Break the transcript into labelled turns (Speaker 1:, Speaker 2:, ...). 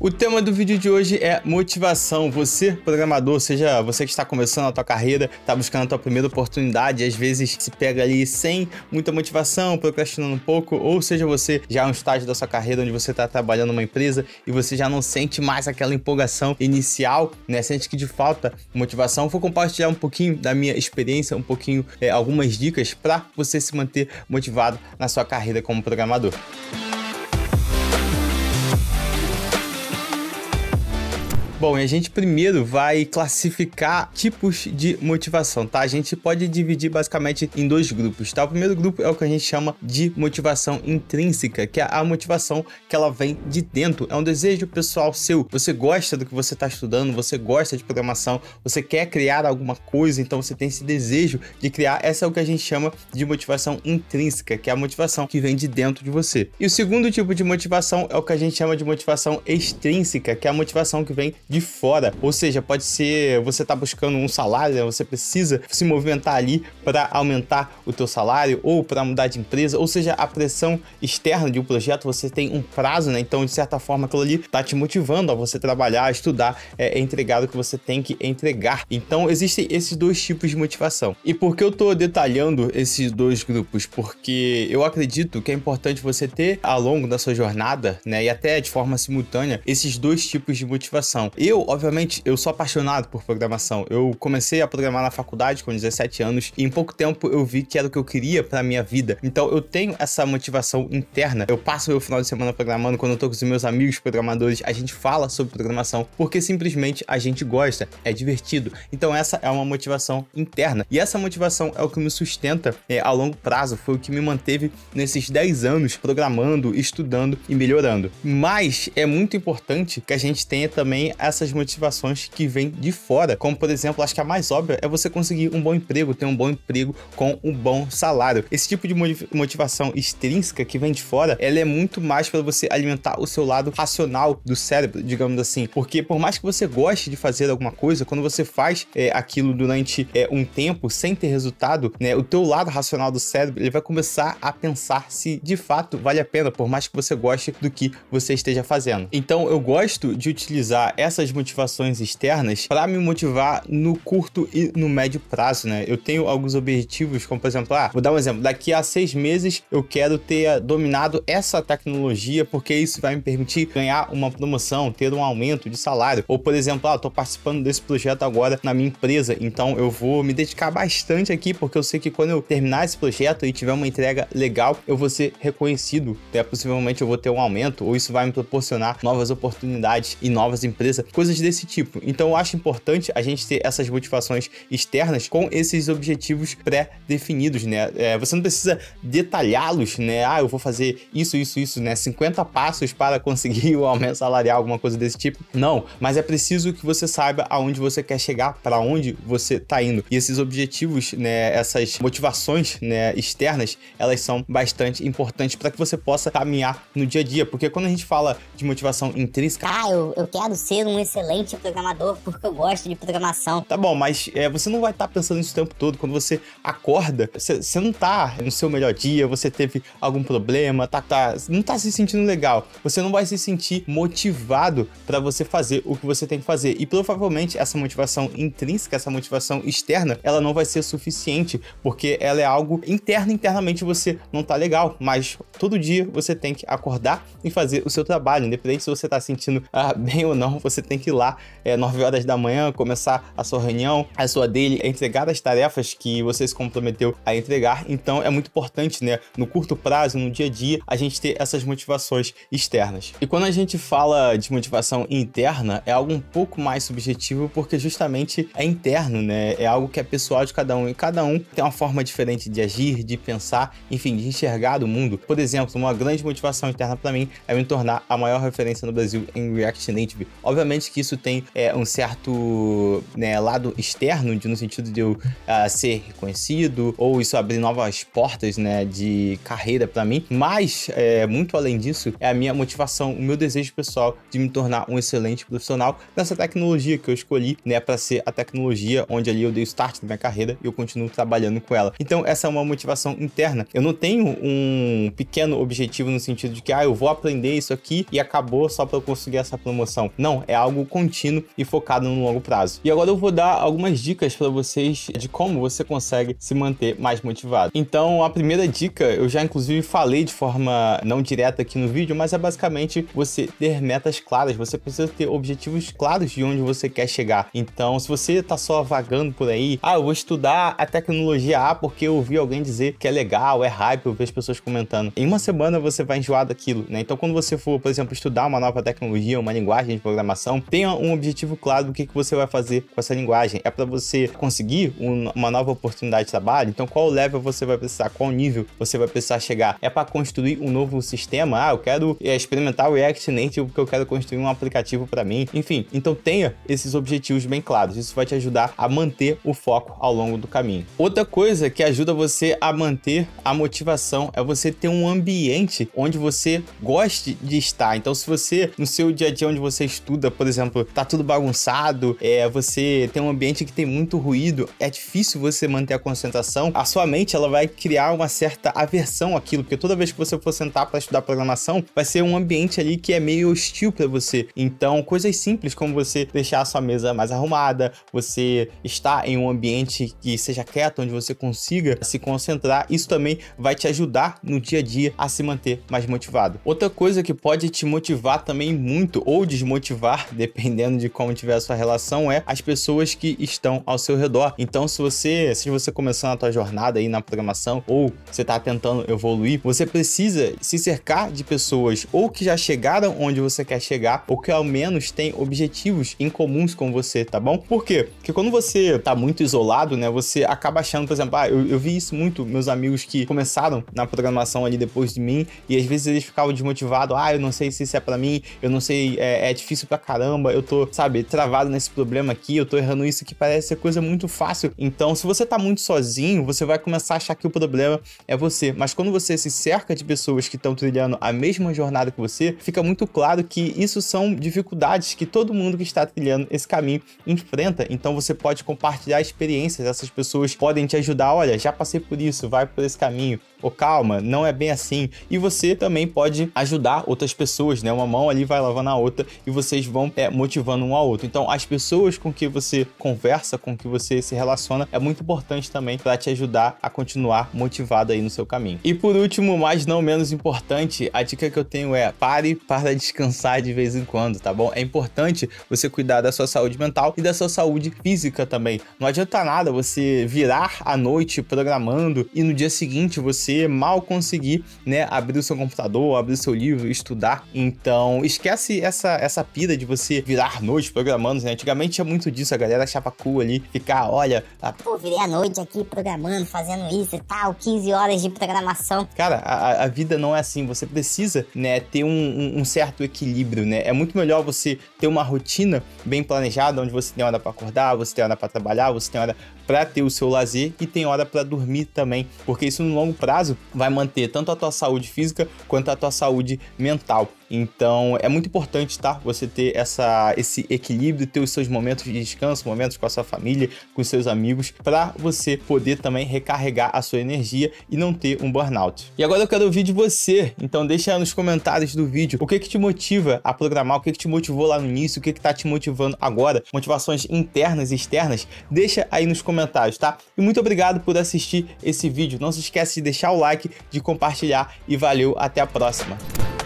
Speaker 1: O tema do vídeo de hoje é motivação. Você, programador, seja você que está começando a tua carreira, está buscando a tua primeira oportunidade, às vezes se pega ali sem muita motivação, procrastinando um pouco, ou seja você já é um estágio da sua carreira onde você está trabalhando numa empresa e você já não sente mais aquela empolgação inicial, né? Sente que de falta motivação. Vou compartilhar um pouquinho da minha experiência, um pouquinho, é, algumas dicas para você se manter motivado na sua carreira como programador. Música Bom, a gente primeiro vai classificar tipos de motivação, tá? A gente pode dividir basicamente em dois grupos, tá? O primeiro grupo é o que a gente chama de motivação intrínseca, que é a motivação que ela vem de dentro, é um desejo pessoal seu. Você gosta do que você está estudando, você gosta de programação, você quer criar alguma coisa, então você tem esse desejo de criar. Essa é o que a gente chama de motivação intrínseca, que é a motivação que vem de dentro de você. E o segundo tipo de motivação é o que a gente chama de motivação extrínseca, que é a motivação que vem de fora. Ou seja, pode ser você tá buscando um salário, você precisa se movimentar ali para aumentar o teu salário ou para mudar de empresa, ou seja, a pressão externa de um projeto, você tem um prazo, né? Então, de certa forma, aquilo ali tá te motivando a você trabalhar, estudar, é, é, entregar o que você tem que entregar. Então, existem esses dois tipos de motivação. E por que eu tô detalhando esses dois grupos? Porque eu acredito que é importante você ter ao longo da sua jornada, né, e até de forma simultânea, esses dois tipos de motivação. Eu, obviamente, eu sou apaixonado por programação. Eu comecei a programar na faculdade com 17 anos e em pouco tempo eu vi que era o que eu queria para minha vida. Então eu tenho essa motivação interna. Eu passo meu final de semana programando quando eu tô com os meus amigos programadores, a gente fala sobre programação porque simplesmente a gente gosta, é divertido. Então essa é uma motivação interna. E essa motivação é o que me sustenta é, a longo prazo, foi o que me manteve nesses 10 anos programando, estudando e melhorando. Mas é muito importante que a gente tenha também a essas motivações que vêm de fora. Como, por exemplo, acho que a mais óbvia é você conseguir um bom emprego, ter um bom emprego com um bom salário. Esse tipo de motivação extrínseca que vem de fora, ela é muito mais para você alimentar o seu lado racional do cérebro, digamos assim. Porque por mais que você goste de fazer alguma coisa, quando você faz é, aquilo durante é, um tempo sem ter resultado, né, o teu lado racional do cérebro ele vai começar a pensar se de fato vale a pena, por mais que você goste do que você esteja fazendo. Então eu gosto de utilizar essa essas motivações externas para me motivar no curto e no médio prazo, né? Eu tenho alguns objetivos, como por exemplo, ah, vou dar um exemplo, daqui a seis meses eu quero ter dominado essa tecnologia porque isso vai me permitir ganhar uma promoção, ter um aumento de salário. Ou por exemplo, ah, tô participando desse projeto agora na minha empresa, então eu vou me dedicar bastante aqui porque eu sei que quando eu terminar esse projeto e tiver uma entrega legal, eu vou ser reconhecido, até possivelmente eu vou ter um aumento ou isso vai me proporcionar novas oportunidades e novas empresas coisas desse tipo. Então eu acho importante a gente ter essas motivações externas com esses objetivos pré-definidos, né? É, você não precisa detalhá-los, né? Ah, eu vou fazer isso, isso, isso, né? 50 passos para conseguir o aumento salarial, alguma coisa desse tipo. Não, mas é preciso que você saiba aonde você quer chegar, para onde você está indo. E esses objetivos, né, essas motivações, né, externas, elas são bastante importantes para que você possa caminhar no dia a dia, porque quando a gente fala de motivação intrínseca, ah, eu, eu quero ser um um excelente programador porque eu gosto de programação. Tá bom, mas é, você não vai estar tá pensando nisso o tempo todo. Quando você acorda, você, você não tá no seu melhor dia, você teve algum problema, tá, tá, não tá se sentindo legal. Você não vai se sentir motivado para você fazer o que você tem que fazer. E provavelmente essa motivação intrínseca, essa motivação externa, ela não vai ser suficiente, porque ela é algo interno, internamente você não tá legal, mas todo dia você tem que acordar e fazer o seu trabalho, independente se você tá sentindo ah, bem ou não, você você tem que ir lá é, 9 horas da manhã, começar a sua reunião, a sua dele, é entregar as tarefas que você se comprometeu a entregar. Então é muito importante, né, no curto prazo, no dia a dia, a gente ter essas motivações externas. E quando a gente fala de motivação interna, é algo um pouco mais subjetivo, porque justamente é interno, né? É algo que é pessoal de cada um e cada um tem uma forma diferente de agir, de pensar, enfim, de enxergar do mundo. Por exemplo, uma grande motivação interna para mim é me tornar a maior referência no Brasil em React Native. Obviamente, obviamente que isso tem é, um certo né, lado externo, de, no sentido de eu uh, ser reconhecido, ou isso abrir novas portas né, de carreira para mim, mas é, muito além disso, é a minha motivação, o meu desejo pessoal de me tornar um excelente profissional nessa tecnologia que eu escolhi né, para ser a tecnologia onde ali eu dei o start da minha carreira e eu continuo trabalhando com ela. Então, essa é uma motivação interna. Eu não tenho um pequeno objetivo no sentido de que, ah, eu vou aprender isso aqui e acabou só para eu conseguir essa promoção. Não, é algo contínuo e focado no longo prazo. E agora eu vou dar algumas dicas para vocês de como você consegue se manter mais motivado. Então, a primeira dica, eu já inclusive falei de forma não direta aqui no vídeo, mas é basicamente você ter metas claras, você precisa ter objetivos claros de onde você quer chegar. Então, se você está só vagando por aí, ah, eu vou estudar a tecnologia A porque eu ouvi alguém dizer que é legal, é hype, eu vi as pessoas comentando. Em uma semana você vai enjoar daquilo, né? Então, quando você for, por exemplo, estudar uma nova tecnologia, uma linguagem de programação, programação, tenha um objetivo claro do que, que você vai fazer com essa linguagem. É para você conseguir um, uma nova oportunidade de trabalho? Então, qual level você vai precisar? Qual nível você vai precisar chegar? É para construir um novo sistema? Ah, eu quero eh, experimentar o React Native porque eu quero construir um aplicativo para mim. Enfim, então tenha esses objetivos bem claros. Isso vai te ajudar a manter o foco ao longo do caminho. Outra coisa que ajuda você a manter a motivação é você ter um ambiente onde você goste de estar. Então, se você no seu dia a dia onde você estuda, por exemplo, tá tudo bagunçado, é, você tem um ambiente que tem muito ruído, é difícil você manter a concentração, a sua mente ela vai criar uma certa aversão àquilo, porque toda vez que você for sentar para estudar programação, vai ser um ambiente ali que é meio hostil para você. Então, coisas simples como você deixar a sua mesa mais arrumada, você estar em um ambiente que seja quieto, onde você consiga se concentrar, isso também vai te ajudar no dia a dia a se manter mais motivado. Outra coisa que pode te motivar também muito ou desmotivar dependendo de como tiver a sua relação, é as pessoas que estão ao seu redor. Então, se você, se você começou a tua jornada aí na programação ou você está tentando evoluir, você precisa se cercar de pessoas ou que já chegaram onde você quer chegar ou que ao menos têm objetivos em comuns com você, tá bom? Por quê? Porque quando você está muito isolado, né, você acaba achando, por exemplo, ah, eu, eu vi isso muito, meus amigos que começaram na programação ali depois de mim e às vezes eles ficavam desmotivados, ah, eu não sei se isso é para mim, eu não sei, é, é difícil para caramba caramba, eu tô, sabe, travado nesse problema aqui, eu tô errando isso que parece ser coisa muito fácil. Então, se você tá muito sozinho, você vai começar a achar que o problema é você. Mas quando você se cerca de pessoas que estão trilhando a mesma jornada que você, fica muito claro que isso são dificuldades que todo mundo que está trilhando esse caminho enfrenta. Então, você pode compartilhar experiências, essas pessoas podem te ajudar. Olha, já passei por isso, vai por esse caminho. Ou calma, não é bem assim. E você também pode ajudar outras pessoas, né? Uma mão ali vai lavando a outra e vocês vão é, motivando um ao outro. Então, as pessoas com que você conversa, com que você se relaciona, é muito importante também para te ajudar a continuar motivado aí no seu caminho. E por último, mas não menos importante, a dica que eu tenho é pare para descansar de vez em quando, tá bom? É importante você cuidar da sua saúde mental e da sua saúde física também. Não adianta nada você virar a noite programando e no dia seguinte você mal conseguir, né, abrir o seu computador, abrir o seu livro, estudar. Então, esquece essa essa pira de você virar noite programando, né? Antigamente tinha muito disso, a galera achava cool ali, ficar, olha, a... Tá pô, virei a noite aqui programando, fazendo isso e tal, 15 horas de programação. Cara, a, a vida não é assim, você precisa, né, ter um, um, um, certo equilíbrio, né? É muito melhor você ter uma rotina bem planejada, onde você tem hora para acordar, você tem hora para trabalhar, você tem hora para ter o seu lazer e tem hora para dormir também, porque isso no longo prazo vai manter tanto a tua saúde física quanto a tua saúde mental. Então é muito importante, tá? Você ter essa, esse equilíbrio, ter os seus momentos de descanso, momentos com a sua família, com os seus amigos, para você poder também recarregar a sua energia e não ter um burnout. E agora eu quero ouvir de você, então deixa nos comentários do vídeo o que que te motiva a programar, o que que te motivou lá no início, o que que tá te motivando agora, motivações internas e externas, deixa aí nos comentários, tá? E muito obrigado por assistir esse vídeo. Não se esquece de deixar o like, de compartilhar e valeu, até a próxima.